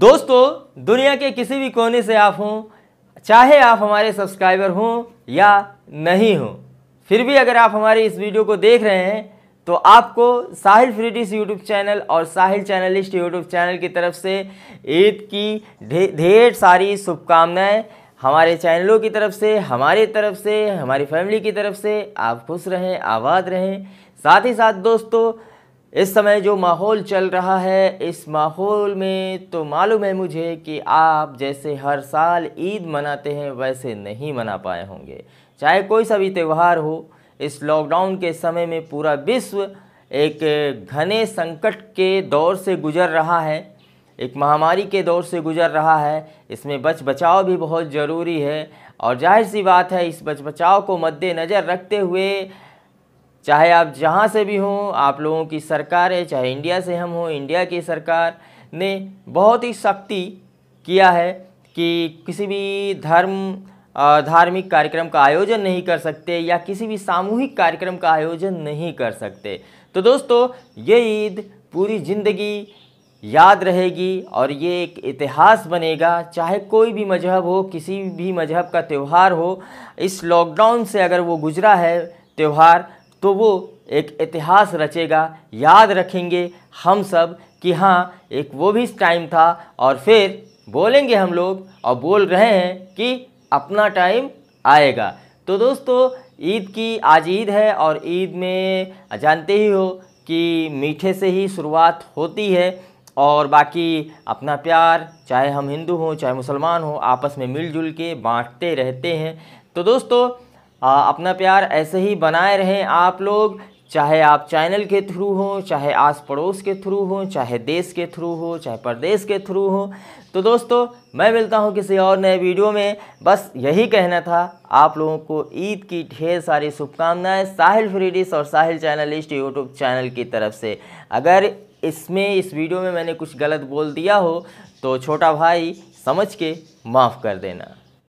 दोस्तों दुनिया के किसी भी कोने से आप हों चाहे आप हमारे सब्सक्राइबर हों या नहीं हों फिर भी अगर आप हमारे इस वीडियो को देख रहे हैं तो आपको साहिल फ्रीडिस यूट्यूब चैनल और साहिल चैनलिस्ट यूट्यूब चैनल की तरफ से ईद की ढेर सारी शुभकामनाएँ हमारे चैनलों की तरफ से हमारे तरफ से हमारी फैमिली की तरफ से आप खुश रहें आबाद रहें साथ ही साथ दोस्तों इस समय जो माहौल चल रहा है इस माहौल में तो मालूम है मुझे कि आप जैसे हर साल ईद मनाते हैं वैसे नहीं मना पाए होंगे चाहे कोई सा भी त्यौहार हो इस लॉकडाउन के समय में पूरा विश्व एक घने संकट के दौर से गुजर रहा है एक महामारी के दौर से गुजर रहा है इसमें बच बचाव भी बहुत ज़रूरी है और जाहिर सी बात है इस बच बचाव को मद्देनज़र रखते हुए चाहे आप जहाँ से भी हों आप लोगों की सरकार है चाहे इंडिया से हम हों इंडिया की सरकार ने बहुत ही सख्ती किया है कि किसी भी धर्म धार्मिक कार्यक्रम का आयोजन नहीं कर सकते या किसी भी सामूहिक कार्यक्रम का आयोजन नहीं कर सकते तो दोस्तों ये ईद पूरी ज़िंदगी याद रहेगी और ये एक इतिहास बनेगा चाहे कोई भी मजहब हो किसी भी मजहब का त्यौहार हो इस लॉकडाउन से अगर वो गुजरा है त्यौहार तो वो एक इतिहास रचेगा याद रखेंगे हम सब कि हाँ एक वो भी टाइम था और फिर बोलेंगे हम लोग और बोल रहे हैं कि अपना टाइम आएगा तो दोस्तों ईद की आज ईद है और ईद में जानते ही हो कि मीठे से ही शुरुआत होती है और बाकी अपना प्यार चाहे हम हिंदू हों चाहे मुसलमान हों आपस में मिलजुल के बांटते रहते हैं तो दोस्तों आ, अपना प्यार ऐसे ही बनाए रहें आप लोग चाहे आप चैनल के थ्रू हो चाहे आस पड़ोस के थ्रू हो चाहे देश के थ्रू हो चाहे प्रदेश के थ्रू हो तो दोस्तों मैं मिलता हूँ किसी और नए वीडियो में बस यही कहना था आप लोगों को ईद की ढेर सारी शुभकामनाएं साहिल फ्रीडिस और साहिल चैनलिस्ट यूट्यूब चैनल की तरफ से अगर इसमें इस वीडियो में मैंने कुछ गलत बोल दिया हो तो छोटा भाई समझ के माफ़ कर देना